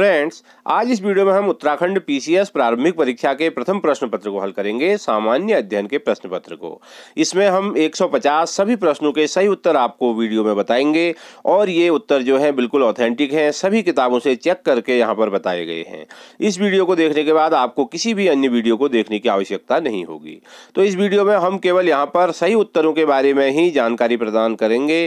Friends आज इस video में हम उत्तराखंड पीसीएस प्रारंभिक परीक्षा के प्रथम प्रश्न पत्र को हल करेंगे सामान्य अध्ययन के प्रश्न पत्र को इसमें हम 150 सभी प्रश्नों के सही उत्तर आपको वीडियो में बताएंगे और ये उत्तर जो है बिल्कुल ऑथेंटिक हैं सभी किताबों से चेक करके यहाँ पर बताए गए हैं इस वीडियो को देखने के बाद आपको किसी भी अन्य वीडियो को देखने की आवश्यकता नहीं होगी तो इस वीडियो में हम केवल यहाँ पर सही उत्तरों के बारे में ही जानकारी प्रदान करेंगे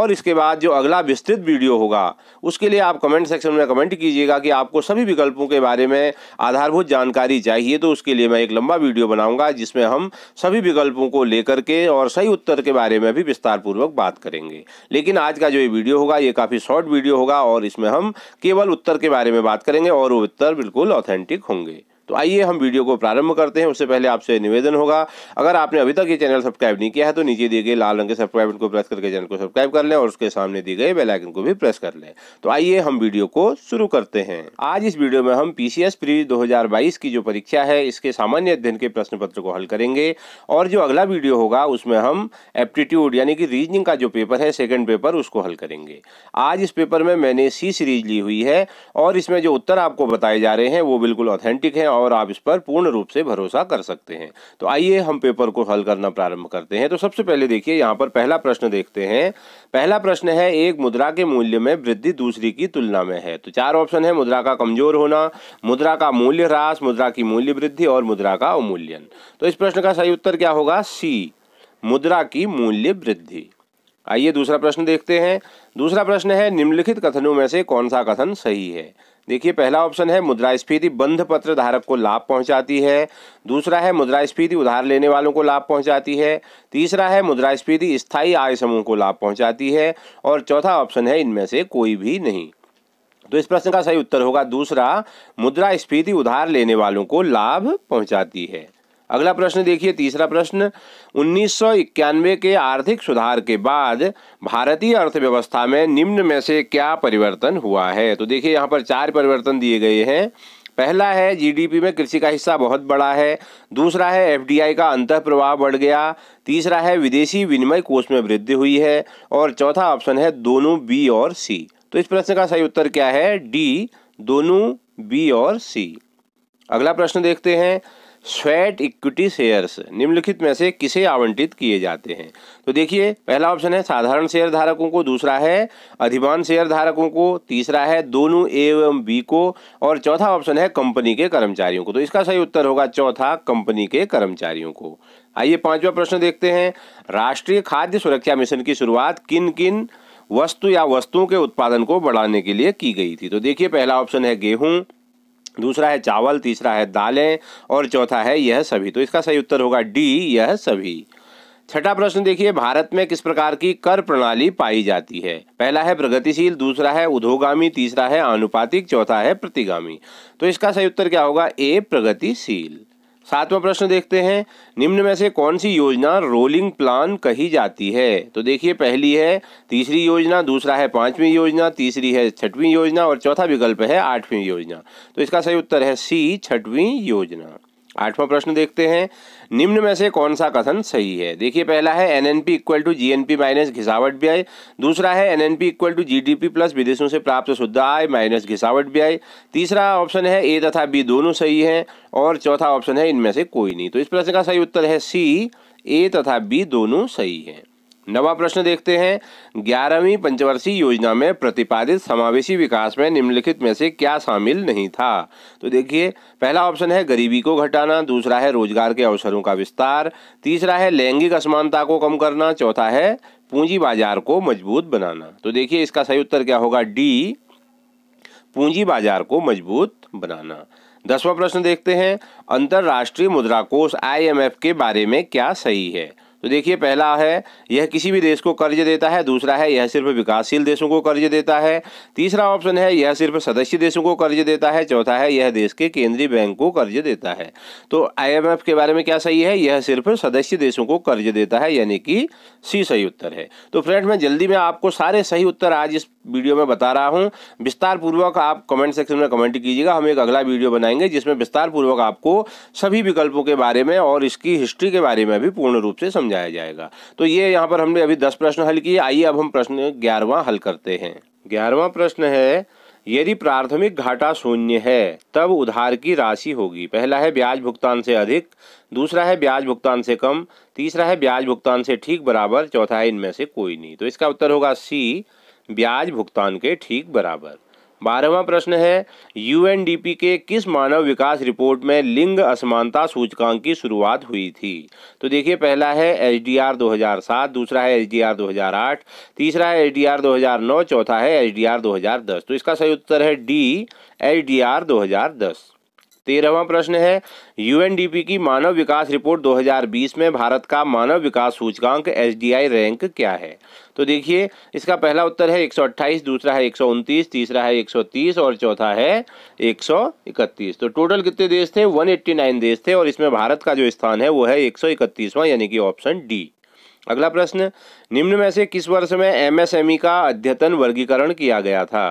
और इसके बाद जो अगला विस्तृत वीडियो होगा उसके लिए आप कमेंट सेक्शन में कमेंट कीजिएगा लगा कि आपको सभी विकल्पों के बारे में आधारभूत जानकारी चाहिए तो उसके लिए मैं एक लंबा वीडियो बनाऊंगा जिसमें हम सभी विकल्पों को लेकर के और सही उत्तर के बारे में भी विस्तारपूर्वक बात करेंगे लेकिन आज का जो ये वीडियो होगा ये काफ़ी शॉर्ट वीडियो होगा और इसमें हम केवल उत्तर के बारे में बात करेंगे और वो उत्तर बिल्कुल ऑथेंटिक होंगे तो आइए हम वीडियो को प्रारंभ करते हैं उससे पहले आपसे निवेदन होगा अगर आपने अभी तक ये चैनल सब्सक्राइब नहीं किया है तो नीचे दिए गए लाल रंग के सब्सक्राइब को प्रेस करके चैनल को सब्सक्राइब कर लें और उसके सामने दिए गए बेलाइकन को भी प्रेस कर लें तो आइए हम वीडियो को शुरू करते हैं आज इस वीडियो में हम पी प्री दो की जो परीक्षा है इसके सामान्य अध्ययन के प्रश्न पत्र को हल करेंगे और जो अगला वीडियो होगा उसमें हम एप्टीट्यूड यानी कि रीजनिंग का जो पेपर है सेकेंड पेपर उसको हल करेंगे आज इस पेपर में मैंने सी सीरीज ली हुई है और इसमें जो उत्तर आपको बताए जा रहे हैं वो बिल्कुल ऑथेंटिक है और आप इस पर पूर्ण रूप से भरोसा कर सकते हैं तो आइए हम पेपर को हल करना प्रारंभ करते हैं तो सबसे पहले देखिए यहाँ पर पहला प्रश्न देखते हैं पहला प्रश्न है एक मुद्रा के मूल्य में वृद्धि दूसरी की तुलना में है तो चार ऑप्शन है मुद्रा का कमजोर होना मुद्रा का मूल्य ह्रास मुद्रा की मूल्य वृद्धि और मुद्रा का अवमूल्यन तो इस प्रश्न का सही उत्तर क्या होगा सी मुद्रा की मूल्य वृद्धि आइए दूसरा प्रश्न देखते हैं दूसरा प्रश्न है निम्नलिखित कथनों में से कौन सा कथन सही है देखिए पहला ऑप्शन है मुद्रास्फीति बंध पत्र धारक को लाभ पहुंचाती है दूसरा है मुद्रास्फीति उधार लेने वालों को लाभ पहुंचाती है तीसरा है मुद्रास्फीति स्थायी आय समूह को लाभ पहुंचाती है और चौथा ऑप्शन है इनमें से कोई भी नहीं तो इस प्रश्न का सही उत्तर होगा दूसरा मुद्रास्फीति उधार लेने वालों को लाभ पहुँचाती है अगला प्रश्न देखिए तीसरा प्रश्न 1991 के आर्थिक सुधार के बाद भारतीय अर्थव्यवस्था में निम्न में से क्या परिवर्तन हुआ है तो देखिए यहाँ पर चार परिवर्तन दिए गए हैं पहला है जीडीपी में कृषि का हिस्सा बहुत बड़ा है दूसरा है एफडीआई का अंतः प्रवाह बढ़ गया तीसरा है विदेशी विनिमय कोष में वृद्धि हुई है और चौथा ऑप्शन है दोनों बी और सी तो इस प्रश्न का सही उत्तर क्या है डी दोनों बी और सी अगला प्रश्न देखते हैं स्वेट इक्विटी शेयर्स निम्नलिखित में से किसे आवंटित किए जाते हैं तो देखिए पहला ऑप्शन है साधारण शेयर धारकों को दूसरा है अधिमान शेयर धारकों को तीसरा है दोनों ए एवं बी को और चौथा ऑप्शन है कंपनी के कर्मचारियों को तो इसका सही उत्तर होगा चौथा कंपनी के कर्मचारियों को आइए पांचवा प्रश्न देखते हैं राष्ट्रीय खाद्य सुरक्षा मिशन की शुरुआत किन किन वस्तु या वस्तुओं के उत्पादन को बढ़ाने के लिए की गई थी तो देखिए पहला ऑप्शन है गेहूं दूसरा है चावल तीसरा है दालें और चौथा है यह सभी तो इसका सही उत्तर होगा डी यह सभी छठा प्रश्न देखिए भारत में किस प्रकार की कर प्रणाली पाई जाती है पहला है प्रगतिशील दूसरा है उधोगामी तीसरा है आनुपातिक चौथा है प्रतिगामी तो इसका सही उत्तर क्या होगा ए प्रगतिशील सातवां प्रश्न देखते हैं निम्न में से कौन सी योजना रोलिंग प्लान कही जाती है तो देखिए पहली है तीसरी योजना दूसरा है पांचवी योजना तीसरी है छठवीं योजना और चौथा विकल्प है आठवीं योजना तो इसका सही उत्तर है सी छठवीं योजना आठवां प्रश्न देखते हैं निम्न में से कौन सा कथन सही है देखिए पहला है N N P equal to G N P minus घिसावट व्यय दूसरा है N N P equal to G D P plus विदेशों से प्राप्त शुद्ध आय माइनस घिसावट व्यय तीसरा ऑप्शन है ए तथा बी दोनों सही हैं और चौथा ऑप्शन है इनमें से कोई नहीं तो इस प्रश्न का सही उत्तर है सी ए तथा बी दोनों सही हैं नवा प्रश्न देखते हैं ग्यारहवीं पंचवर्षीय योजना में प्रतिपादित समावेशी विकास में निम्नलिखित में से क्या शामिल नहीं था तो देखिए पहला ऑप्शन है गरीबी को घटाना दूसरा है रोजगार के अवसरों का विस्तार तीसरा है लैंगिक असमानता को कम करना चौथा है पूंजी बाजार को मजबूत बनाना तो देखिए इसका सही उत्तर क्या होगा डी पूंजी बाजार को मजबूत बनाना दसवां प्रश्न देखते हैं अंतर्राष्ट्रीय मुद्रा कोष आई के बारे में क्या सही है तो देखिए पहला है यह किसी भी देश को कर्ज देता है दूसरा है यह सिर्फ विकासशील देशों को कर्ज देता है तीसरा ऑप्शन है यह सिर्फ सदस्य देशों को कर्ज देता है चौथा है यह देश के केंद्रीय बैंक को कर्ज देता है तो आईएमएफ के बारे में क्या सही है यह सिर्फ सदस्य देशों को कर्ज देता है यानी कि सी सही उत्तर है तो फ्रेंड मैं जल्दी में आपको सारे सही उत्तर आज इस वीडियो में बता रहा हूँ विस्तार पूर्वक आप कमेंट सेक्शन में कमेंट कीजिएगा हम एक अगला वीडियो बनाएंगे जिसमें विस्तार पूर्वक आपको सभी विकल्पों के बारे में और इसकी हिस्ट्री के बारे में भी पूर्ण रूप से समझाया जाएगा तो ये यहाँ पर हमने अभी दस प्रश्न हल किए आइए अब हम प्रश्न ग्यारहवा हल करते हैं ग्यारहवा प्रश्न है यदि प्राथमिक घाटा शून्य है तब उधार की राशि होगी पहला है ब्याज भुगतान से अधिक दूसरा है ब्याज भुगतान से कम तीसरा है ब्याज भुगतान से ठीक बराबर चौथा है इनमें से कोई नहीं तो इसका उत्तर होगा सी ब्याज भुगतान के ठीक बराबर बारहवा प्रश्न है यूएनडीपी के किस मानव विकास रिपोर्ट में लिंग असमानता सूचकांक की शुरुआत हुई थी तो देखिए पहला है एचडीआर 2007 दूसरा है एचडीआर 2008 तीसरा है एचडीआर 2009 चौथा है एचडीआर 2010 तो इसका सही उत्तर है डी एचडीआर 2010 तेरहवा प्रश्न है यूएनडीपी की मानव विकास रिपोर्ट 2020 में भारत का मानव विकास सूचकांक एसडीआई रैंक क्या है तो देखिए इसका पहला उत्तर है 128 दूसरा है 129 तीसरा है 130 और चौथा है 131 तो टोटल कितने देश थे 189 देश थे और इसमें भारत का जो स्थान है वो है एक यानी कि ऑप्शन डी अगला प्रश्न निम्न में से किस वर्ष में एमएसएमई e का अद्यतन वर्गीकरण किया गया था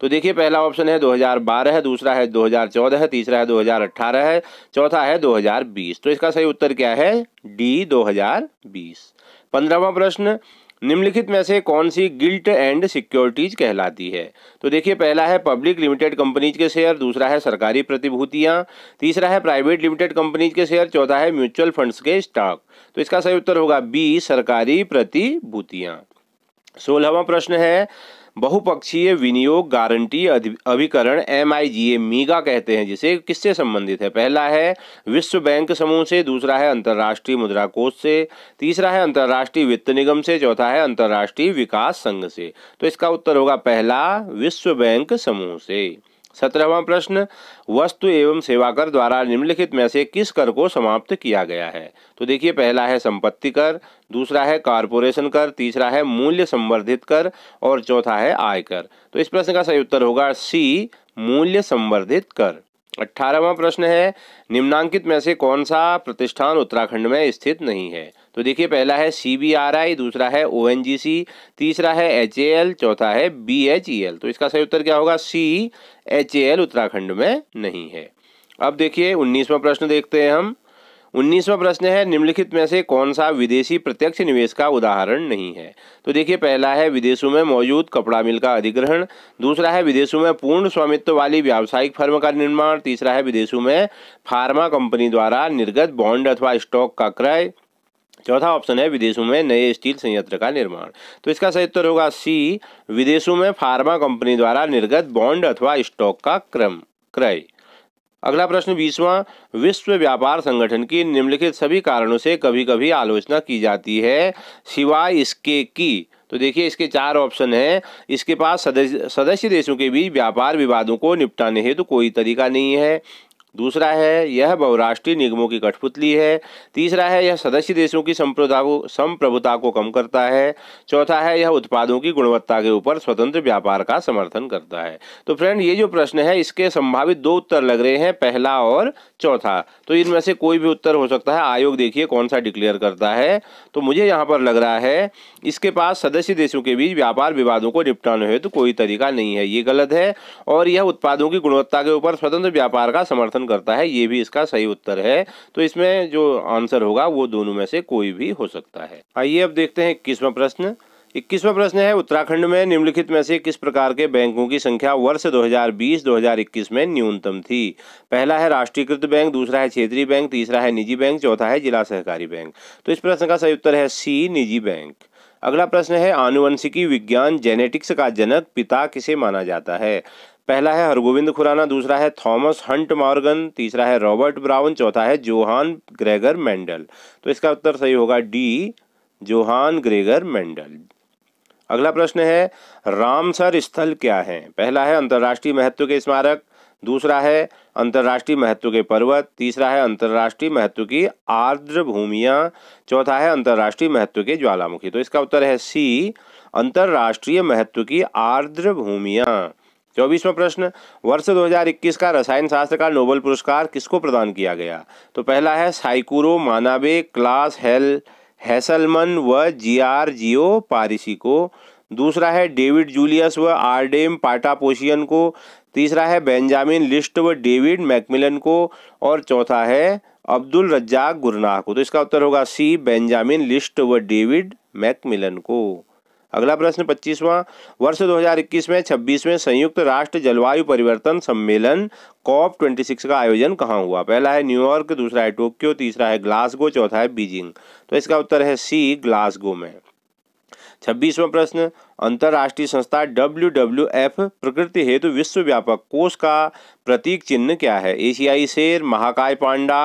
तो देखिए पहला ऑप्शन है 2012 है दूसरा है 2014 है तीसरा है 2018 है चौथा है 2020 तो इसका सही उत्तर क्या है डी 2020 पंद्रहवा प्रश्न निम्नलिखित में से कौन सी गिल्ट एंड सिक्योरिटीज कहलाती है तो देखिए पहला है पब्लिक लिमिटेड कंपनीज के शेयर दूसरा है सरकारी प्रतिभूतियां तीसरा है प्राइवेट लिमिटेड कंपनीज के शेयर चौथा है म्यूचुअल फंड्स के स्टॉक तो इसका सही उत्तर होगा बी सरकारी प्रतिभूतियां सोलहवा प्रश्न है बहुपक्षीय विनियोग गारंटी अभिकरण एम मीगा कहते हैं जिसे किससे संबंधित है पहला है विश्व बैंक समूह से दूसरा है अंतर्राष्ट्रीय मुद्रा कोष से तीसरा है अंतर्राष्ट्रीय वित्त निगम से चौथा है अंतर्राष्ट्रीय विकास संघ से तो इसका उत्तर होगा पहला विश्व बैंक समूह से सत्रहवा प्रश्न वस्तु एवं सेवा कर द्वारा निम्नलिखित में से किस कर को समाप्त किया गया है तो देखिए पहला है संपत्ति कर दूसरा है कारपोरेशन कर तीसरा है मूल्य संवर्धित कर और चौथा है आयकर तो इस प्रश्न का सही उत्तर होगा सी मूल्य संवर्धित कर अठारहवा प्रश्न है निम्नांकित में से कौन सा प्रतिष्ठान उत्तराखंड में स्थित नहीं है तो देखिए पहला है सी दूसरा है ओ तीसरा है एच चौथा है बी e तो इसका सही उत्तर क्या होगा सी एच उत्तराखंड में नहीं है अब देखिए उन्नीसवा प्रश्न देखते हैं हम उन्नीसवा प्रश्न है निम्नलिखित में से कौन सा विदेशी प्रत्यक्ष निवेश का उदाहरण नहीं है तो देखिए पहला है विदेशों में मौजूद कपड़ा मिल का अधिग्रहण दूसरा है विदेशों में पूर्ण स्वामित्व वाली व्यावसायिक फर्म का निर्माण तीसरा है विदेशों में फार्मा कंपनी द्वारा निर्गत बॉन्ड अथवा स्टॉक का क्रय चौथा ऑप्शन है विदेशों में नए स्टील संयंत्र का निर्माण तो इसका सही उत्तर होगा सी विदेशों में फार्मा कंपनी द्वारा निर्गत बॉन्ड अथवा स्टॉक का क्रम क्रय अगला प्रश्न बीसवा विश्व व्यापार संगठन की निम्नलिखित सभी कारणों से कभी कभी आलोचना की जाती है सिवाय इसके की तो देखिए इसके चार ऑप्शन हैं इसके पास सदस्य सदस्य देशों के बीच व्यापार विवादों को निपटाने हेतु तो कोई तरीका नहीं है दूसरा है यह बहुराष्ट्रीय निगमों की कठपुतली है तीसरा है यह सदस्य देशों की संप्रदा संप्रभुता को कम करता है चौथा है यह उत्पादों की गुणवत्ता के ऊपर स्वतंत्र व्यापार का समर्थन करता है तो फ्रेंड ये जो प्रश्न है इसके संभावित दो उत्तर लग रहे हैं पहला और चौथा तो इनमें से कोई भी उत्तर हो सकता है आयोग देखिए कौन सा डिक्लेयर करता है तो मुझे यहाँ पर लग रहा है इसके पास सदस्य देशों के बीच व्यापार विवादों को निपटाने हेतु तो कोई तरीका नहीं है ये गलत है और यह उत्पादों की गुणवत्ता के ऊपर स्वतंत्र व्यापार का समर्थन करता है ये भी इसका सही उत्तर है तो इसमें जो आंसर होगा वो दोनों में से कोई भी हो सकता है आइए अब देखते हैं इक्कीसवा प्रश्न इक्कीसवा प्रश्न है उत्तराखंड में निम्नलिखित में से किस प्रकार के बैंकों की संख्या वर्ष 2020-2021 में न्यूनतम थी पहला है राष्ट्रीयकृत बैंक दूसरा है क्षेत्रीय बैंक तीसरा है निजी बैंक चौथा है जिला सहकारी बैंक तो इस प्रश्न का सही उत्तर है सी निजी बैंक अगला प्रश्न है आनुवंशिकी विज्ञान जेनेटिक्स का जनक पिता किसे माना जाता है पहला है हरगोविंद खुराना दूसरा है थॉमस हंट मॉर्गन तीसरा है रॉबर्ट ब्राउन चौथा है जोहान ग्रेगर मेंडल तो इसका उत्तर सही होगा डी जोहान ग्रेगर मेंडल अगला प्रश्न है रामसर स्थल क्या है पहला है अंतर्राष्ट्रीय महत्व के स्मारक दूसरा है अंतर्राष्ट्रीय महत्व के पर्वत तीसरा है अंतर्राष्ट्रीय महत्व की आर्द्र भूमिया चौथा है अंतर्राष्ट्रीय महत्व के ज्वालामुखी तो इसका उत्तर है सी अंतर्राष्ट्रीय महत्व की आर्द्र भूमिया चौबीसवा प्रश्न वर्ष 2021 का रसायन शास्त्र का नोबल पुरस्कार किसको प्रदान किया गया तो पहला है साइकुरो मानाबे क्लास हेल हैसलमन व जी आर जियो पारिसी को दूसरा है डेविड जूलियस व आरडेम पाटापोशियन को तीसरा है बेंजामिन लिस्ट व डेविड मैकमिलन को और चौथा है अब्दुल रज्जाक गुरनाह को तो इसका उत्तर होगा सी बेंजामिन लिस्ट व डेविड मैकमिलन को अगला प्रश्न पच्चीसवां वर्ष 2021 में 26वें संयुक्त राष्ट्र जलवायु परिवर्तन सम्मेलन कॉप 26 का आयोजन कहाँ हुआ पहला है न्यूयॉर्क दूसरा है टोक्यो तीसरा है ग्लासगो चौथा है बीजिंग तो इसका उत्तर है सी ग्लासगो में छब्बीसवां प्रश्न अंतर्राष्ट्रीय संस्था डब्ल्यू डब्ल्यू एफ प्रकृति हेतु विश्व व्यापक कोष का प्रतीक चिन्ह क्या है एशियाई शेर महाकाय पांडा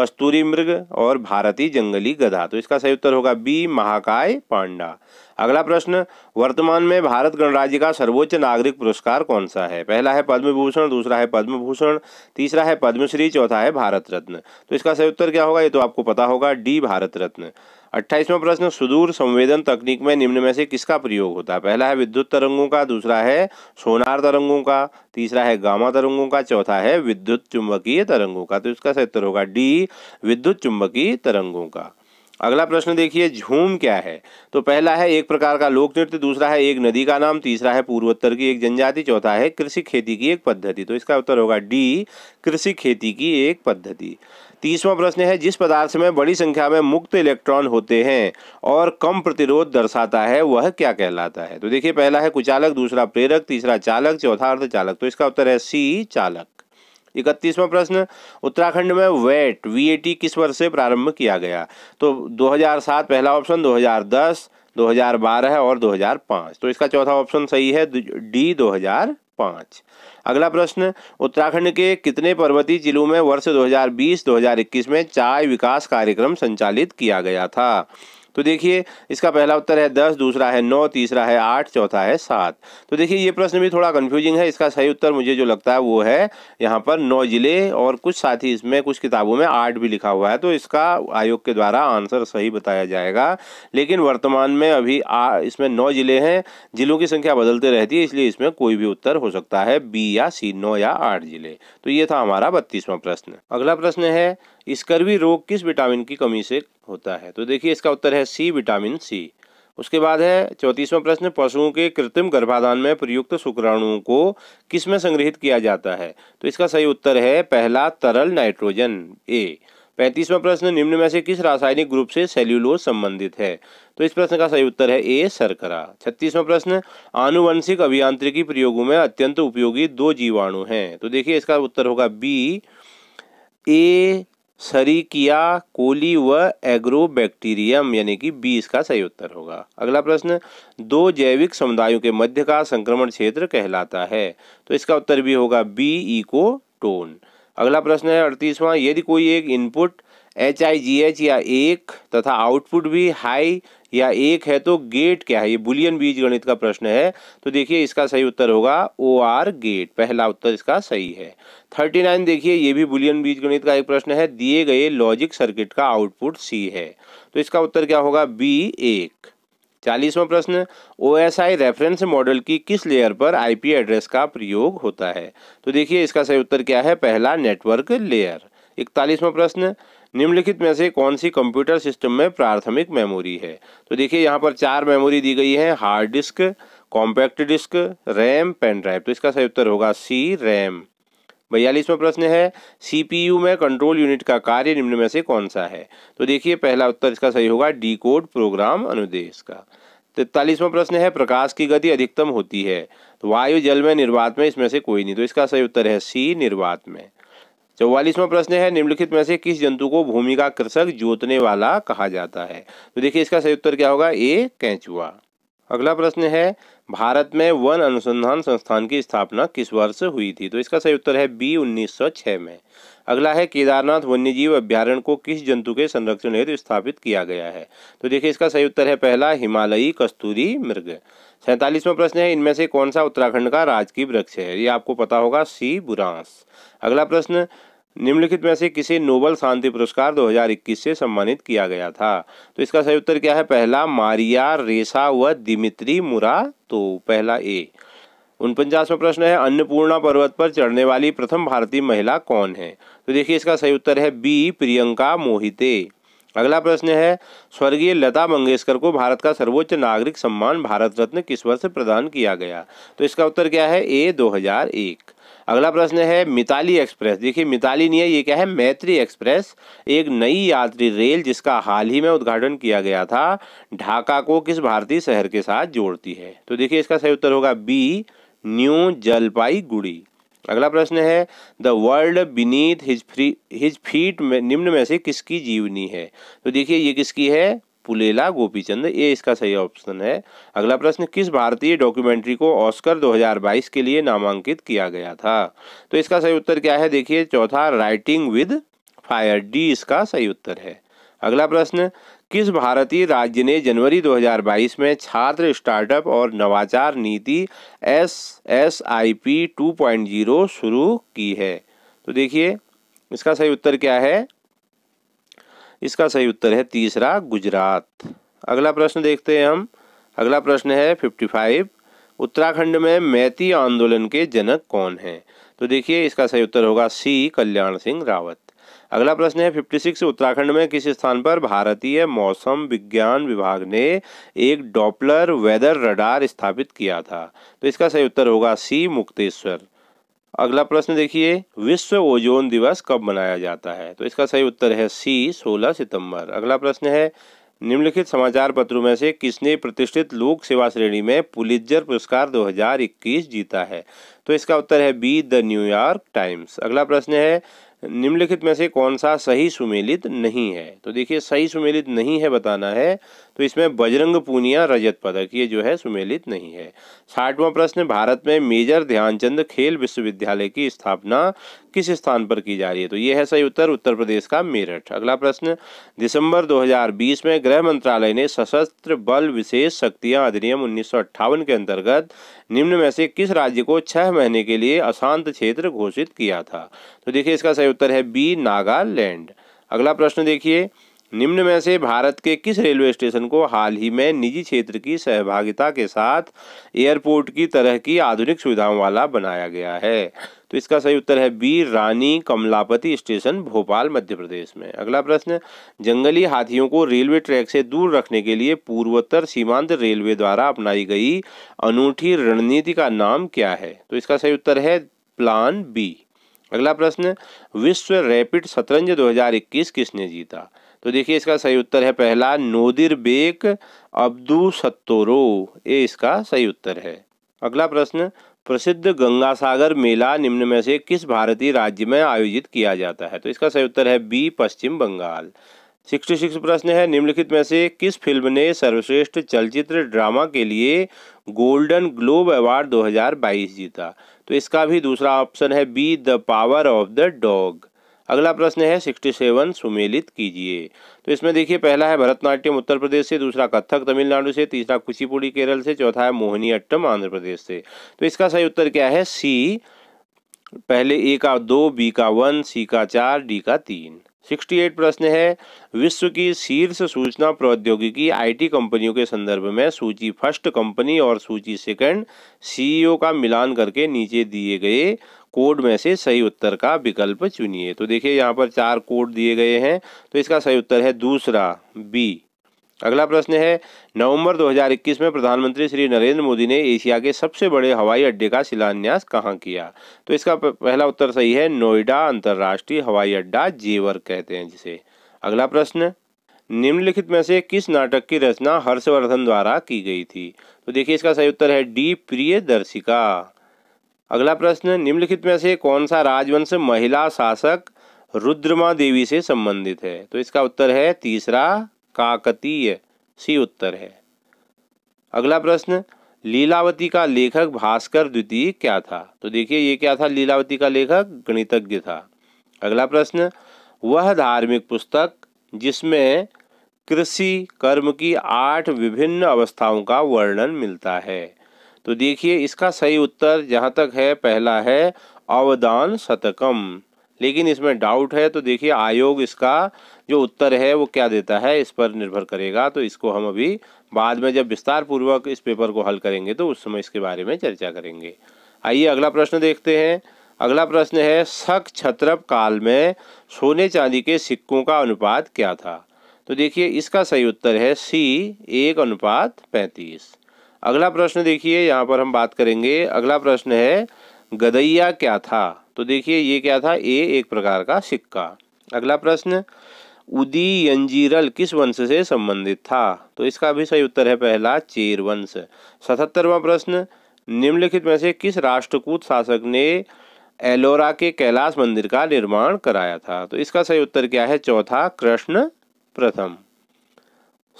कस्तूरी मृग और भारतीय जंगली गधा तो इसका सही उत्तर होगा बी महाकाय पांडा अगला प्रश्न वर्तमान में भारत गणराज्य का सर्वोच्च नागरिक पुरस्कार कौन सा है पहला है पद्म भूषण दूसरा है पद्म भूषण तीसरा है पद्मश्री चौथा है भारत रत्न तो इसका सही उत्तर क्या होगा ये तो आपको पता होगा डी भारत रत्न अट्ठाईसवां प्रश्न सुदूर संवेदन तकनीक में निम्न में से किसका प्रयोग होता है पहला है विद्युत तरंगों का दूसरा है सोनार तरंगों का तीसरा है गामा तरंगों का चौथा है विद्युत चुंबकीय तरंगों का तो इसका सही उत्तर होगा डी विद्युत चुंबकीय तरंगों का अगला प्रश्न देखिए झूम क्या है तो पहला है एक प्रकार का लोक नृत्य दूसरा है एक नदी का नाम तीसरा है पूर्वोत्तर की एक जनजाति चौथा है कृषि खेती की एक पद्धति तो इसका उत्तर होगा डी कृषि खेती की एक पद्धति तीसवा प्रश्न है जिस पदार्थ में बड़ी संख्या में मुक्त इलेक्ट्रॉन होते हैं और कम प्रतिरोध दर्शाता है वह क्या कहलाता है तो देखिए पहला है कुचालक दूसरा प्रेरक तीसरा चालक चौथा अर्ध चालक तो इसका उत्तर है सी चालक इकतीसवां प्रश्न उत्तराखंड में वेट वी किस वर्ष से प्रारंभ किया गया तो दो पहला ऑप्शन दो 2012 और 2005 तो इसका चौथा ऑप्शन सही है डी 2005 अगला प्रश्न उत्तराखंड के कितने पर्वतीय जिलों में वर्ष 2020-2021 में चाय विकास कार्यक्रम संचालित किया गया था तो देखिए इसका पहला उत्तर है दस दूसरा है नौ तीसरा है आठ चौथा है सात तो देखिए ये प्रश्न भी थोड़ा कन्फ्यूजिंग है इसका सही उत्तर मुझे जो लगता है वो है यहाँ पर नौ जिले और कुछ साथ ही इसमें कुछ किताबों में आठ भी लिखा हुआ है तो इसका आयोग के द्वारा आंसर सही बताया जाएगा लेकिन वर्तमान में अभी आ, इसमें नौ जिले हैं जिलों की संख्या बदलते रहती है इसलिए इसमें कोई भी उत्तर हो सकता है बी या सी नौ या आठ जिले तो ये था हमारा बत्तीसवां प्रश्न अगला प्रश्न है स्कर्वी रोग किस विटामिन की कमी से होता है तो देखिए इसका उत्तर है सी विटामिन सी उसके बाद है चौंतीसवां प्रश्न पशुओं के कृत्रिम गर्भाधान में प्रयुक्त शुक्राणुओं को किस में संग्रहित किया जाता है तो इसका सही उत्तर है पहला तरल नाइट्रोजन ए पैंतीसवां प्रश्न निम्न में से किस रासायनिक ग्रुप से सेल्यूलोज संबंधित है तो इस प्रश्न का सही उत्तर है ए सरकरा छत्तीसवां प्रश्न आनुवंशिक अभियांत्रिकी प्रयोगों में अत्यंत उपयोगी दो जीवाणु हैं तो देखिए इसका उत्तर होगा बी ए सरिकिया कोली व एग्रोबैक्टीरियम यानी कि बी इसका सही उत्तर होगा अगला प्रश्न दो जैविक समुदायों के मध्य का संक्रमण क्षेत्र कहलाता है तो इसका उत्तर भी होगा बी इको टोन अगला प्रश्न है अड़तीसवां यदि कोई एक input H I G H या एक तथा आउटपुट भी हाई या एक है तो गेट क्या है ये बुलियन बीज गणित का प्रश्न है तो देखिए इसका सही उत्तर होगा ओ आर गेट पहला उत्तर इसका सही है थर्टी नाइन देखिए ये भी बुलियन बीज गणित का एक प्रश्न है दिए गए लॉजिक सर्किट का आउटपुट सी है तो इसका उत्तर क्या होगा बी एक चालीसवा प्रश्न O S I reference model की किस लेयर पर पी एड्रेस का प्रयोग होता है तो देखिए इसका सही उत्तर क्या है पहला नेटवर्क लेयर इकतालीसवा प्रश्न निम्नलिखित में से कौन सी कंप्यूटर सिस्टम में प्राथमिक मेमोरी है तो देखिए यहाँ पर चार मेमोरी दी गई है hard disk compact disk RAM pen drive तो इसका सही उत्तर होगा सी रैम बयालीसवा प्रश्न है सीपीयू में कंट्रोल यूनिट का कार्य निम्न में से कौन सा है तो देखिए पहला उत्तर इसका सही होगा डी कोड प्रोग्राम अनुदेश का तैतालीसवां प्रश्न है प्रकाश की गति अधिकतम होती है तो वायु जल में निर्वात में इसमें से कोई नहीं तो इसका सही उत्तर है सी निर्वात में चौवालीसवा प्रश्न है निम्नलिखित में से किस जंतु को भूमि का कृषक जोतने वाला कहा जाता है तो देखिए इसका सही उत्तर क्या होगा ए कैचुआ अगला प्रश्न है भारत में वन अनुसंधान संस्थान की स्थापना किस वर्ष हुई थी तो इसका सही उत्तर है बी 1906 में अगला है केदारनाथ वन्यजीव अभ्यारण्य को किस जंतु के संरक्षण हेतु स्थापित किया गया है तो देखिए इसका सही उत्तर है पहला हिमालयी कस्तूरी मृग सैंतालीसवां प्रश्न है इनमें से कौन सा उत्तराखंड का राजकीय वृक्ष है ये आपको पता होगा सी बुरांस अगला प्रश्न निम्नलिखित में से किसे नोबल शांति पुरस्कार 2021 से सम्मानित किया गया था तो इसका सही उत्तर क्या है पहला मारिया रेसा व दिमित्री मुरा तो पहला ए उनपचासवा प्रश्न है अन्नपूर्णा पर्वत पर चढ़ने वाली प्रथम भारतीय महिला कौन है तो देखिए इसका सही उत्तर है बी प्रियंका मोहिते अगला प्रश्न है स्वर्गीय लता मंगेशकर को भारत का सर्वोच्च नागरिक सम्मान भारत रत्न किस वर्ष प्रदान किया गया तो इसका उत्तर क्या है ए 2001 अगला प्रश्न है मिताली एक्सप्रेस देखिए मिताली नहीं है ये क्या है मैत्री एक्सप्रेस एक नई यात्री रेल जिसका हाल ही में उद्घाटन किया गया था ढाका को किस भारतीय शहर के साथ जोड़ती है तो देखिए इसका सही उत्तर होगा बी न्यू जलपाईगुड़ी अगला प्रश्न है the world beneath his free his feet में निम्न में से किसकी जीवनी है तो देखिए ये किसकी है पुलेला गोपीचंद ये इसका सही ऑप्शन है अगला प्रश्न किस भारतीय डॉक्यूमेंट्री को ऑस्कर 2022 के लिए नामांकित किया गया था तो इसका सही उत्तर क्या है देखिए चौथा राइटिंग विद फायर डी इसका सही उत्तर है अगला प्रश्न किस भारतीय राज्य ने जनवरी 2022 में छात्र स्टार्टअप और नवाचार नीति S S I P two शुरू की है तो देखिए इसका सही उत्तर क्या है इसका सही उत्तर है तीसरा गुजरात अगला प्रश्न देखते हैं हम अगला प्रश्न है फिफ्टी फाइव उत्तराखंड में मैती आंदोलन के जनक कौन हैं तो देखिए इसका सही उत्तर होगा सी कल्याण सिंह रावत अगला प्रश्न है फिफ्टी सिक्स उत्तराखंड में किस स्थान पर भारतीय मौसम विज्ञान विभाग ने एक डॉपलर वेदर रडार स्थापित किया था तो इसका सही उत्तर होगा सी मुक्तेश्वर अगला प्रश्न देखिए विश्व ओजोन दिवस कब मनाया जाता है तो इसका सही उत्तर है सी 16 सितंबर अगला प्रश्न है निम्नलिखित समाचार पत्रों में से किसने प्रतिष्ठित लोक सेवा श्रेणी में पुलिजर पुरस्कार 2021 जीता है तो इसका उत्तर है बी द न्यूयॉर्क टाइम्स अगला प्रश्न है निम्नलिखित में से कौन सा सही सुमेलित नहीं है तो देखिए सही सुमेलित नहीं है बताना है तो इसमें बजरंग पूनिया रजत पदक ये जो है सुमेलित नहीं है साठवां प्रश्न भारत में मेजर ध्यानचंद खेल विश्वविद्यालय की स्थापना किस स्थान पर की जा रही है तो ये है सही उत्तर उत्तर प्रदेश का मेरठ अगला प्रश्न दिसंबर 2020 में गृह मंत्रालय ने सशस्त्र बल विशेष शक्तियां अधिनियम उन्नीस के अंतर्गत निम्न में से किस राज्य को छह महीने के लिए अशांत क्षेत्र घोषित किया था तो देखिए इसका सही उत्तर है बी नागालैंड अगला प्रश्न देखिए निम्न में से भारत के किस रेलवे स्टेशन को हाल ही में निजी क्षेत्र की सहभागिता के साथ एयरपोर्ट की तरह की आधुनिक सुविधाओं वाला बनाया गया है तो इसका सही उत्तर है बी रानी कमलापति स्टेशन भोपाल मध्य प्रदेश में अगला प्रश्न जंगली हाथियों को रेलवे ट्रैक से दूर रखने के लिए पूर्वोत्तर सीमांत रेलवे द्वारा अपनाई गई अनूठी रणनीति का नाम क्या है तो इसका सही उत्तर है प्लान बी अगला प्रश्न विश्व रैपिड शतरंज दो किसने जीता तो देखिए इसका सही उत्तर है पहला नोदिर बेक अब्दू सत्तोरो ये इसका सही उत्तर है अगला प्रश्न प्रसिद्ध गंगा सागर मेला निम्न में से किस भारतीय राज्य में आयोजित किया जाता है तो इसका सही उत्तर है B Pashchim Bangal sixty six प्रश्न है निम्नलिखित में से किस फिल्म ने सर्वश्रेष्ठ चलचित्र ड्रामा के लिए गोल्डन ग्लोब अवार्ड 2022 जीता तो इसका भी दूसरा ऑप्शन है B the power of the dog अगला प्रश्न है सिक्सटी सेवन सुमेलित कीजिए तो इसमें देखिए पहला है भरतनाट्यम उत्तर प्रदेश से दूसरा कथक तमिलनाडु से तीसरा कुचिपुड़ी केरल से चौथा है मोहिनी अट्टम आंध्र प्रदेश से तो इसका सही उत्तर क्या है सी पहले ए का दो बी का वन सी का चार डी का तीन सिक्सटी एट प्रश्न है विश्व की शीर्ष सूचना प्रौद्योगिकी आईटी कंपनियों के संदर्भ में सूची फर्स्ट कंपनी और सूची सेकंड सीईओ का मिलान करके नीचे दिए गए कोड में से सही उत्तर का विकल्प चुनिए तो देखिए यहाँ पर चार कोड दिए गए हैं तो इसका सही उत्तर है दूसरा बी अगला प्रश्न है नवंबर 2021 में प्रधानमंत्री श्री नरेंद्र मोदी ने एशिया के सबसे बड़े हवाई अड्डे का शिलान्यास कहाँ किया तो इसका पहला उत्तर सही है नोएडा अंतर्राष्ट्रीय हवाई अड्डा जेवर कहते हैं जिसे अगला प्रश्न निम्नलिखित में से किस नाटक की रचना हर्षवर्धन द्वारा की गई थी तो देखिए इसका सही उत्तर है डी प्रिय दर्शिका अगला प्रश्न निम्नलिखित में से कौन सा राजवंश महिला शासक रुद्रमा देवी से संबंधित है तो इसका उत्तर है तीसरा काकतीय सी उत्तर है अगला प्रश्न लीलावती का लेखक भास्कर द्वितीय क्या था तो देखिए ये क्या था लीलावती का लेखक गणितज्ञ था अगला प्रश्न वह धार्मिक पुस्तक जिसमें कृषि कर्म की आठ विभिन्न अवस्थाओं का वर्णन मिलता है तो देखिए इसका सही उत्तर जहाँ तक है पहला है अवदान शतकम लेकिन इसमें डाउट है तो देखिए आयोग इसका जो उत्तर है वो क्या देता है इस पर निर्भर करेगा तो इसको हम अभी बाद में जब विस्तार पूर्वक इस पेपर को हल करेंगे तो उस समय इसके बारे में चर्चा करेंगे आइए अगला प्रश्न देखते हैं अगला प्रश्न है शक छत्रप काल में सोने चांदी के सिक्कों का अनुपात क्या था तो देखिए इसका सही उत्तर है सी एक अनुपात पैंतीस अगला प्रश्न देखिए यहाँ पर हम बात करेंगे अगला प्रश्न है गदैया क्या था तो देखिए ये क्या था ए एक प्रकार का सिक्का अगला प्रश्न उदी यंजीरल किस वंश से संबंधित था तो इसका भी सही उत्तर है पहला चेर वंश सतहत्तरवा प्रश्न निम्नलिखित में से किस राष्ट्रकूट शासक ने एलोरा के कैलाश मंदिर का निर्माण कराया था तो इसका सही उत्तर क्या है चौथा कृष्ण प्रथम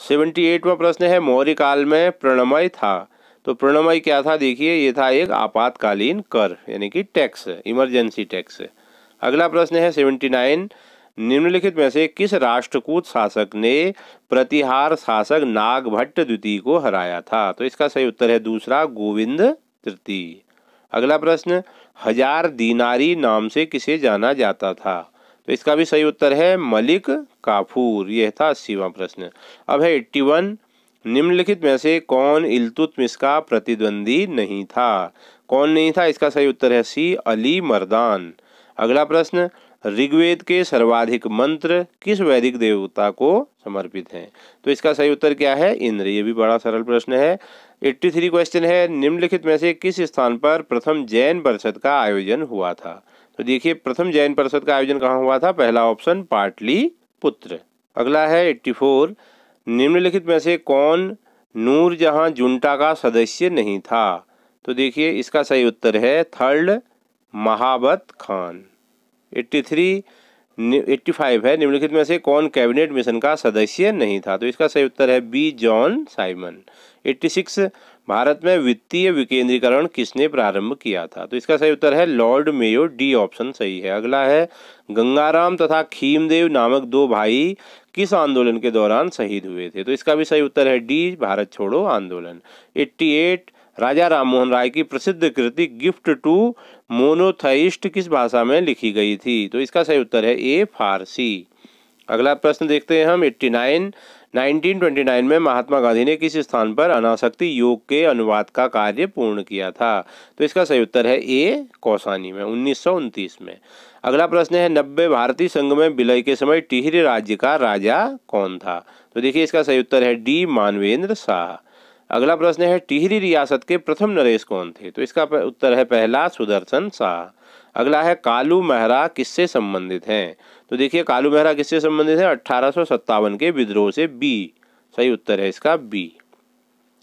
सेवेंटी एटवा प्रश्न है मौर्य काल में प्रणमय था तो प्रणमय क्या था देखिए ये था एक आपातकालीन कर यानी कि टैक्स इमरजेंसी टैक्स अगला प्रश्न है सेवेंटी नाइन निम्नलिखित में से किस राष्ट्रकूट शासक ने प्रतिहार शासक नागभट्ट द्वितीय को हराया था तो इसका सही उत्तर है दूसरा गोविंद तृतीय अगला प्रश्न हजार दीनारी नाम से किसे जाना जाता था तो इसका भी सही उत्तर है मलिक काफूर यह था सीवा प्रश्न अब है एट्टी वन निम्नलिखित में से कौन इल्तुतमिश का प्रतिद्वंदी नहीं था कौन नहीं था इसका सही उत्तर है सी अली मर्दान अगला प्रश्न ऋग्वेद के सर्वाधिक मंत्र किस वैदिक देवता को समर्पित हैं तो इसका सही उत्तर क्या है इंद्र ये भी बड़ा सरल प्रश्न है 83 क्वेश्चन है निम्नलिखित में से किस स्थान पर प्रथम जैन परिषद का आयोजन हुआ था तो देखिए प्रथम जैन परिषद का आयोजन कहाँ हुआ था पहला ऑप्शन पाटली पुत्र अगला है 84 निम्नलिखित में से कौन नूर जहां जुंटा का सदस्य नहीं था तो देखिए इसका सही उत्तर है थर्ड महाबत खान 83 85 है निम्नलिखित में से कौन कैबिनेट मिशन का सदस्य नहीं था तो इसका सही उत्तर है बी जॉन साइमन 86 भारत में वित्तीय विकेंद्रीकरण किसने प्रारंभ किया था तो इसका सही उत्तर है लॉर्ड मेयो डी ऑप्शन सही है अगला है गंगाराम तथा खीमदेव नामक दो भाई किस आंदोलन के दौरान शहीद हुए थे तो इसका भी सही उत्तर है डी भारत छोड़ो आंदोलन 88 राजा राममोहन राय की प्रसिद्ध कृति गिफ्ट टू मोनोथाइस्ट किस भाषा में लिखी गई थी तो इसका सही उत्तर है ए फारसी अगला प्रश्न देखते हैं हम 89 1929 में महात्मा गांधी ने किस स्थान पर अनासक्ति योग के अनुवाद का कार्य पूर्ण किया था तो इसका सही उत्तर है ए कौसानी में उन्नीस में अगला प्रश्न है नब्बे भारतीय संघ में विलय के समय टिहरी राज्य का राजा कौन था तो देखिए इसका सही उत्तर है डी मानवेंद्र शाह अगला प्रश्न है टिहरी रियासत के प्रथम नरेश कौन थे तो इसका उत्तर है पहला सुदर्शन शाह अगला है कालू मेहरा किससे संबंधित हैं तो देखिए कालू मेहरा किससे संबंधित है अट्ठारह के विद्रोह से बी सही उत्तर है इसका बी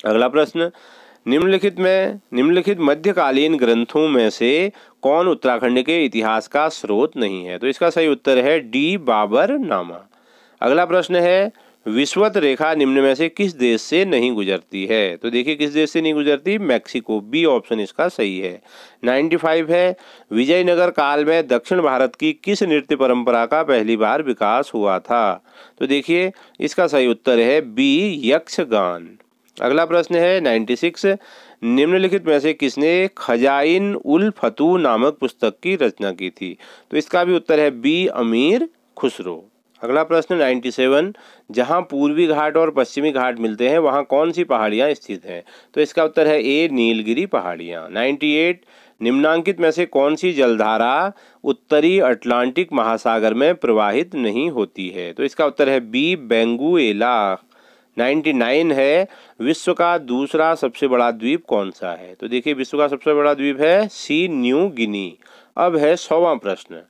अगला प्रश्न निम्नलिखित में निम्नलिखित मध्यकालीन ग्रंथों में से कौन उत्तराखंड के इतिहास का स्रोत नहीं है तो इसका सही उत्तर है डी बाबर नामा अगला प्रश्न है विश्वत रेखा निम्न में से किस देश से नहीं गुजरती है तो देखिए किस देश से नहीं गुजरती मैक्सिको बी ऑप्शन इसका सही है 95 है विजयनगर काल में दक्षिण भारत की किस नृत्य परंपरा का पहली बार विकास हुआ था तो देखिए इसका सही उत्तर है बी यक्षगान अगला प्रश्न है 96 निम्नलिखित में से किसने खजाइन उल फतू नामक पुस्तक की रचना की थी तो इसका भी उत्तर है बी अमीर खुसरो अगला प्रश्न 97 जहाँ पूर्वी घाट और पश्चिमी घाट मिलते हैं वहाँ कौन सी पहाड़ियाँ स्थित हैं तो इसका उत्तर है ए नीलगिरी नाइन्टी 98 निम्नांकित में से कौन सी जलधारा उत्तरी अटलांटिक महासागर में प्रवाहित नहीं होती है तो इसका उत्तर है बी बेंगुएला 99 है विश्व का दूसरा सबसे बड़ा द्वीप कौन सा है तो देखिए विश्व का सबसे बड़ा द्वीप है सी न्यू गिनी अब है सौवा प्रश्न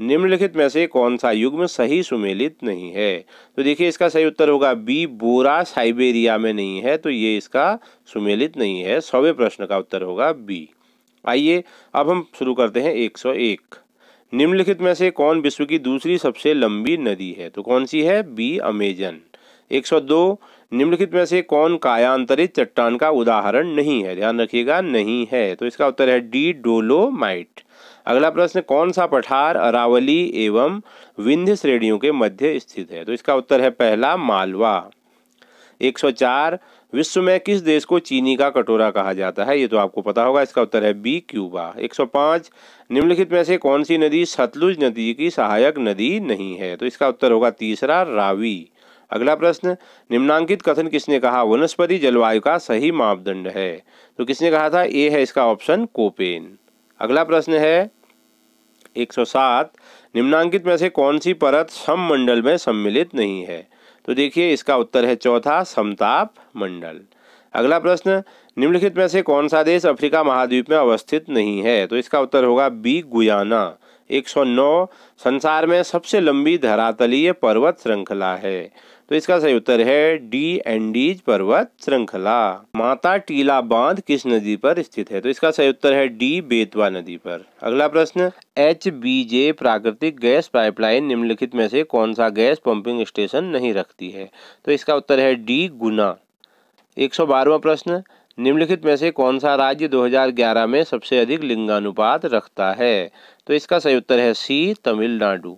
निम्नलिखित में से कौन सा युग्म सही सुमेलित नहीं है तो देखिए इसका सही उत्तर होगा बी बोरा साइबेरिया में नहीं है तो ये इसका सुमेलित नहीं है सौवे प्रश्न का उत्तर होगा बी आइए अब हम शुरू करते हैं 101 निम्नलिखित में से कौन विश्व की दूसरी सबसे लंबी नदी है तो कौन सी है बी अमेजन दो निम्नलिखित में से कौन कायांतरित चट्टान का उदाहरण नहीं है ध्यान रखिएगा नहीं है तो इसका उत्तर है डी डोलोमाइट अगला प्रश्न कौन सा पठार अरावली एवं विंध्य श्रेणियों के मध्य स्थित है तो इसका उत्तर है पहला मालवा 104 विश्व में किस देश को चीनी का कटोरा कहा जाता है ये तो आपको पता होगा इसका उत्तर है बी क्यूबा 105 निम्नलिखित में से कौन सी नदी सतलुज नदी की सहायक नदी नहीं है तो इसका उत्तर होगा तीसरा रावी अगला प्रश्न निम्नांकित कथन किसने कहा वनस्पति जलवायु का सही मापदंड है तो किसने कहा था ए है इसका ऑप्शन कोपेन अगला प्रश्न है 107 निम्नांकित में से कौन सी परत सम मंडल में सम्मिलित नहीं है तो देखिए इसका उत्तर है चौथा समताप मंडल अगला प्रश्न निम्नलिखित में से कौन सा देश अफ्रीका महाद्वीप में अवस्थित नहीं है तो इसका उत्तर होगा बी गुयाना 109 संसार में सबसे लंबी धरातलीय पर्वत श्रृंखला है तो इसका सही उत्तर है डी एंडीज पर्वत श्रृंखला माता टीला बांध किस नदी पर स्थित है तो इसका सही उत्तर है डी बेतवा नदी पर अगला प्रश्न एच बी जे प्राकृतिक गैस पाइपलाइन निम्नलिखित में से कौन सा गैस पंपिंग स्टेशन नहीं रखती है तो इसका उत्तर है डी गुना एक सौ बारहवा प्रश्न निम्नलिखित में से कौन सा राज्य 2011 में सबसे अधिक लिंगानुपात रखता है तो इसका सही उत्तर है सी तमिलनाडु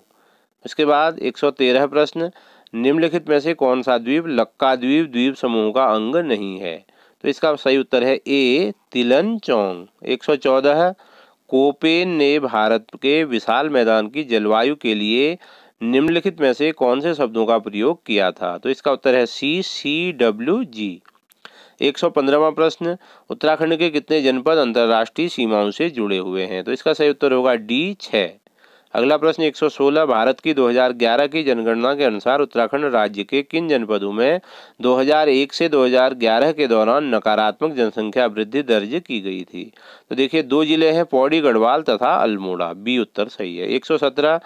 उसके बाद 113 प्रश्न निम्नलिखित में से कौन सा द्वीप लक्का द्वीप द्वीप समूह का अंग नहीं है तो इसका सही उत्तर है ए तिलन चौंग एक सौ चौदह कोपेन ने भारत के विशाल मैदान की जलवायु के लिए निम्नलिखित में से कौन से शब्दों का प्रयोग किया था तो इसका उत्तर है सी सी डब्ल्यू जी एक सौ पंद्रहवा प्रश्न उत्तराखंड के कितने जनपद अंतर्राष्ट्रीय सीमाओं से जुड़े हुए हैं तो इसका सही उत्तर होगा डी छः अगला प्रश्न 116 भारत की 2011 की जनगणना के अनुसार उत्तराखंड राज्य के किन जनपदों में 2001 से 2011 के दौरान नकारात्मक जनसंख्या वृद्धि दर्ज की गई थी तो देखिए दो जिले हैं पौड़ी गढ़वाल तथा अल्मोड़ा बी उत्तर सही है 117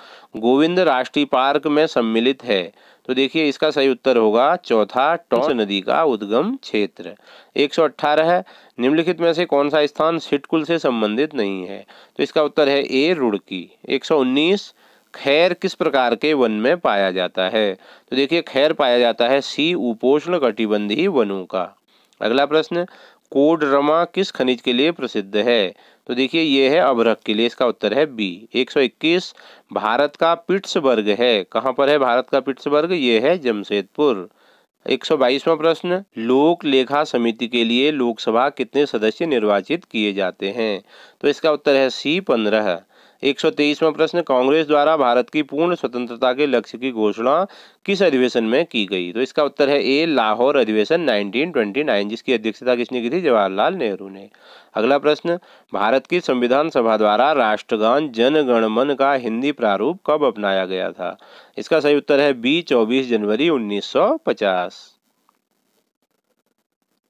गोविंद राष्ट्रीय पार्क में सम्मिलित है तो देखिए इसका सही उत्तर होगा चौथा टॉस अच्छा। नदी का उद्गम क्षेत्र एक सौ निम्नलिखित में से कौन सा स्थान सिटकुल से संबंधित नहीं है तो इसका उत्तर है ए रुड़की 119 खैर किस प्रकार के वन में पाया जाता है तो देखिए खैर पाया जाता है सी उपोष्ण कटिबंधी वनों का अगला प्रश्न कोड रमा किस खनिज के लिए प्रसिद्ध है तो देखिए ये है अभरक के लिए इसका उत्तर है बी 121 भारत का पिट्सबर्ग है कहाँ पर है भारत का पिट्सबर्ग ये है जमशेदपुर एक सौ बाईसवा प्रश्न लोक लेखा समिति के लिए लोकसभा कितने सदस्य निर्वाचित किए जाते हैं तो इसका उत्तर है सी पंद्रह 123वां प्रश्न कांग्रेस द्वारा भारत की पूर्ण स्वतंत्रता के लक्ष्य की घोषणा किस अधिवेशन में की गई तो इसका उत्तर है ए लाहौर अधिवेशन 1929 जिसकी अध्यक्षता किसने की थी जवाहरलाल नेहरू ने अगला प्रश्न भारत की संविधान सभा द्वारा राष्ट्रगान जनगणमन का हिंदी प्रारूप कब अपनाया गया था इसका सही उत्तर है बी चौबीस जनवरी सौ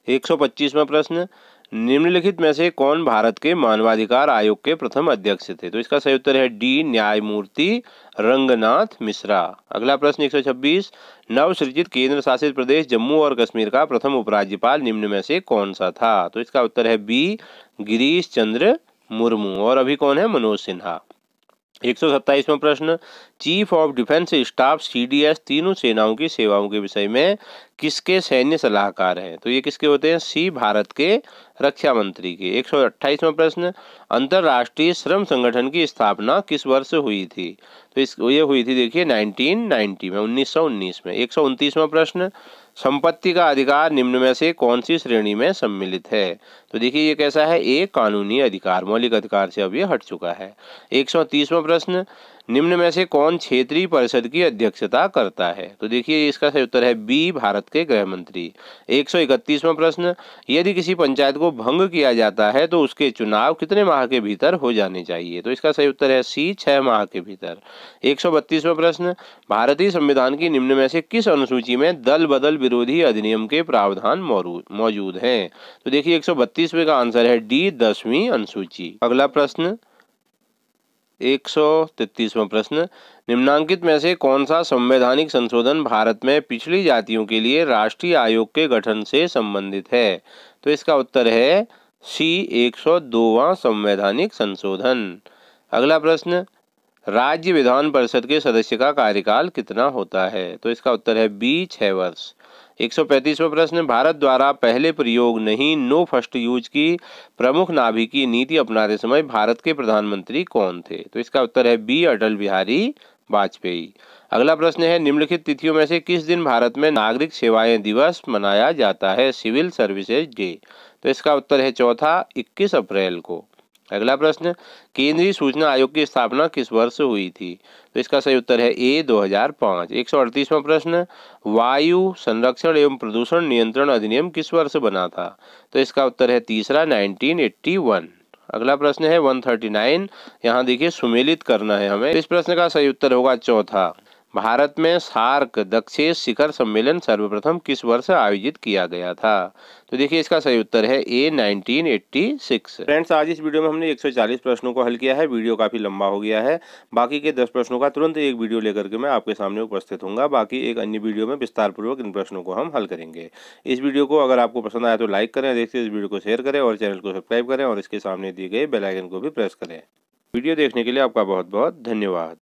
125वां प्रश्न निम्नलिखित में से कौन भारत के मानवाधिकार आयोग के प्रथम अध्यक्ष थे तो इसका सही उत्तर है डी न्यायमूर्ति रंगनाथ मिश्रा अगला प्रश्न 126 नवसृजित केंद्र शासित प्रदेश जम्मू और कश्मीर का प्रथम उपराज्यपाल निम्न में से कौन सा था तो इसका उत्तर है बी गिरीश चंद्र मुर्मू और अभी कौन है मनोज सिन्हा एक सौ सत्ताईसवा प्रश्न chief of defence staff CDS तीनों सेनाओं की सेवाओं के विषय में किसके सैन्य सलाहकार हैं तो ये किसके होते हैं सी भारत के रक्षा मंत्री के एक सौ अट्ठाईसवा प्रश्न अंतर्राष्ट्रीय श्रम संगठन की स्थापना किस वर्ष हुई थी तो इस ये हुई थी देखिए नाइनटीन नाइनटी में उन्नीस सौ उन्नीस में एक सौ उनतीसवा प्रश्न संपत्ति का अधिकार निम्न में से कौन सी श्रेणी में सम्मिलित है तो देखिए ये कैसा है एक कानूनी अधिकार मौलिक अधिकार से अब ये हट चुका है एक प्रश्न निम्न में से कौन क्षेत्रीय परिषद की अध्यक्षता करता है तो देखिए इसका सही उत्तर है बी भारत के गृह मंत्री एक सौ प्रश्न यदि किसी पंचायत को भंग किया जाता है तो उसके चुनाव कितने माह के भीतर हो जाने चाहिए तो इसका सही उत्तर है सी छह माह के भीतर एक सौ प्रश्न भारतीय संविधान की निम्न में से किस अनुसूची में दल बदल विरोधी अधिनियम के प्रावधान मौजूद है तो देखिये एक का आंसर है डी दसवीं अनुसूची अगला प्रश्न एक सौ प्रश्न निम्नांकित में से कौन सा संवैधानिक संशोधन भारत में पिछली जातियों के लिए राष्ट्रीय आयोग के गठन से संबंधित है तो इसका उत्तर है सी एक सौ दोवा संवैधानिक संशोधन अगला प्रश्न राज्य विधान परिषद के सदस्य का कार्यकाल कितना होता है तो इसका उत्तर है बी छः वर्ष एक प्रश्न भारत द्वारा पहले प्रयोग नहीं नो फर्स्ट यूज की प्रमुख नाभिकीय नीति अपनाते समय भारत के प्रधानमंत्री कौन थे तो इसका उत्तर है बी अटल बिहारी वाजपेयी अगला प्रश्न है निम्नलिखित तिथियों में से किस दिन भारत में नागरिक सेवाएं दिवस मनाया जाता है सिविल सर्विसेज डे तो इसका उत्तर है चौथा 21 अप्रैल को अगला प्रश्न केंद्रीय सूचना आयोग की स्थापना किस वर्ष हुई थी तो इसका सही उत्तर है ए 2005 एक सौ अड़तीसवा प्रश्न वायु संरक्षण एवं प्रदूषण नियंत्रण अधिनियम किस वर्ष बना था तो इसका उत्तर है तीसरा 1981 अगला प्रश्न है 139 यहाँ देखिए सुमेलित करना है हमें इस प्रश्न का सही उत्तर होगा चौथा भारत में सार्क दक्षेस शिखर सम्मेलन सर्वप्रथम किस वर्ष आयोजित किया गया था तो देखिए इसका सही उत्तर है ए 1986 फ्रेंड्स आज इस वीडियो में हमने 140 प्रश्नों को हल किया है वीडियो काफ़ी लंबा हो गया है बाकी के 10 प्रश्नों का तुरंत एक वीडियो लेकर के मैं आपके सामने उपस्थित हूँ बाकी एक अन्य वीडियो में विस्तारपूर्वक इन प्रश्नों को हम हल करेंगे इस वीडियो को अगर आपको पसंद आया तो लाइक करें देखिए इस वीडियो को शेयर करें और चैनल को सब्सक्राइब करें और इसके सामने दिए गए बेलाइकन को भी प्रेस करें वीडियो देखने के लिए आपका बहुत बहुत धन्यवाद